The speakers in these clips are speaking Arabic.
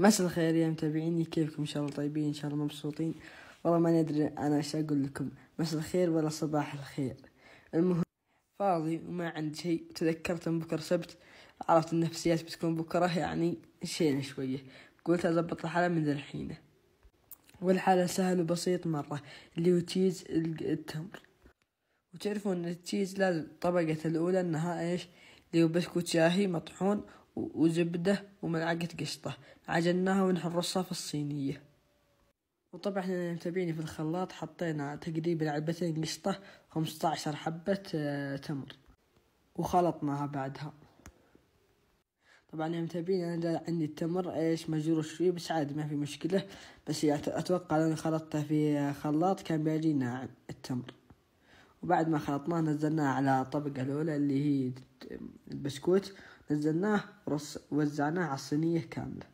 مساء الخير يا متابعيني كيفكم ان شاء الله طيبين ان شاء الله مبسوطين والله ما ندري انا ايش اقول لكم مساء الخير ولا صباح الخير المهم فاضي وما عندي شيء تذكرت ان بكره سبت عرفت النفسيات بتكون بكره يعني شينا شويه قلت اضبط الحاله من الحين والحالة سهل وبسيط مرة اللي هو تشيز التمر وتعرفون ان التشيز لازم الطبقة الأولى انها ايش اللي هو بسكوت شاهي مطحون وزبدة وملعقة قشطة عجناها ونحرصها في الصينية وطبعا متابعيني في الخلاط حطينا تقريبا علبتين قشطة خمسة عشر حبة آه، تمر وخلطناها بعدها طبعا يا متابعين انا عندي التمر ايش مجروش فيه بس عادي ما في مشكلة بس يعني اتوقع لاني خلطته في خلاط كان بيجي ناعم التمر وبعد ما خلطناه نزلناه على الطبقة الأولى اللي هي البسكوت نزلناه ووزعناه على الصينية كاملة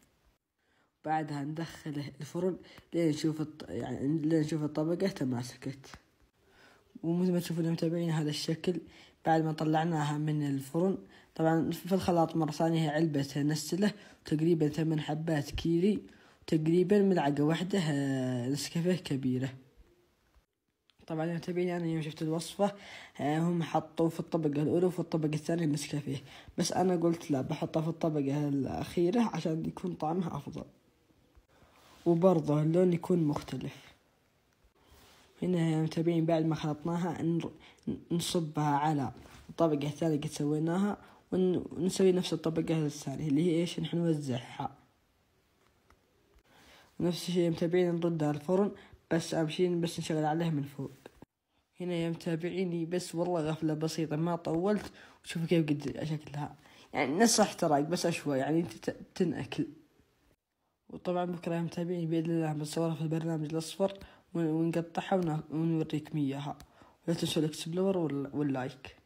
بعدها ندخله الفرن لين نشوف الط... يعني لين نشوف الطبقة تماسكت ومثل ما تشوفون متابعين هذا الشكل بعد ما طلعناها من الفرن طبعا في الخلاط مرة ثانية علبة نسلة تقريبا ثمان حبات كيري وتقريبا ملعقة واحدة آه، نسكافيه كبيرة طبعا يا متابعين انا يعني يوم شفت الوصفة آه، هم حطوا في الطبقة الأولى وفي الطبقة الثانية النسكافيه بس أنا قلت لا بحطها في الطبقة الأخيرة عشان يكون طعمها أفضل وبرضه اللون يكون مختلف هنا يا متابعين بعد ما خلطناها نصبها على الطبقة الثانية قد سويناها ونسوي نفس الطبقة الثانية اللي هي ايش نحن نوزعها نفس الشيء متابعين نردها الفرن بس أهم شيء بس نشغل عليه من فوق هنا يا متابعيني بس والله غفلة بسيطة ما طولت وشوفوا كيف قد شكلها يعني نص احتراق بس أشوى يعني تنأكل وطبعا بكرة يا متابعيني بإذن الله بنصورها في البرنامج الأصفر ونقطعها ونوريكم إياها لا تنسوا الاكسبلور واللايك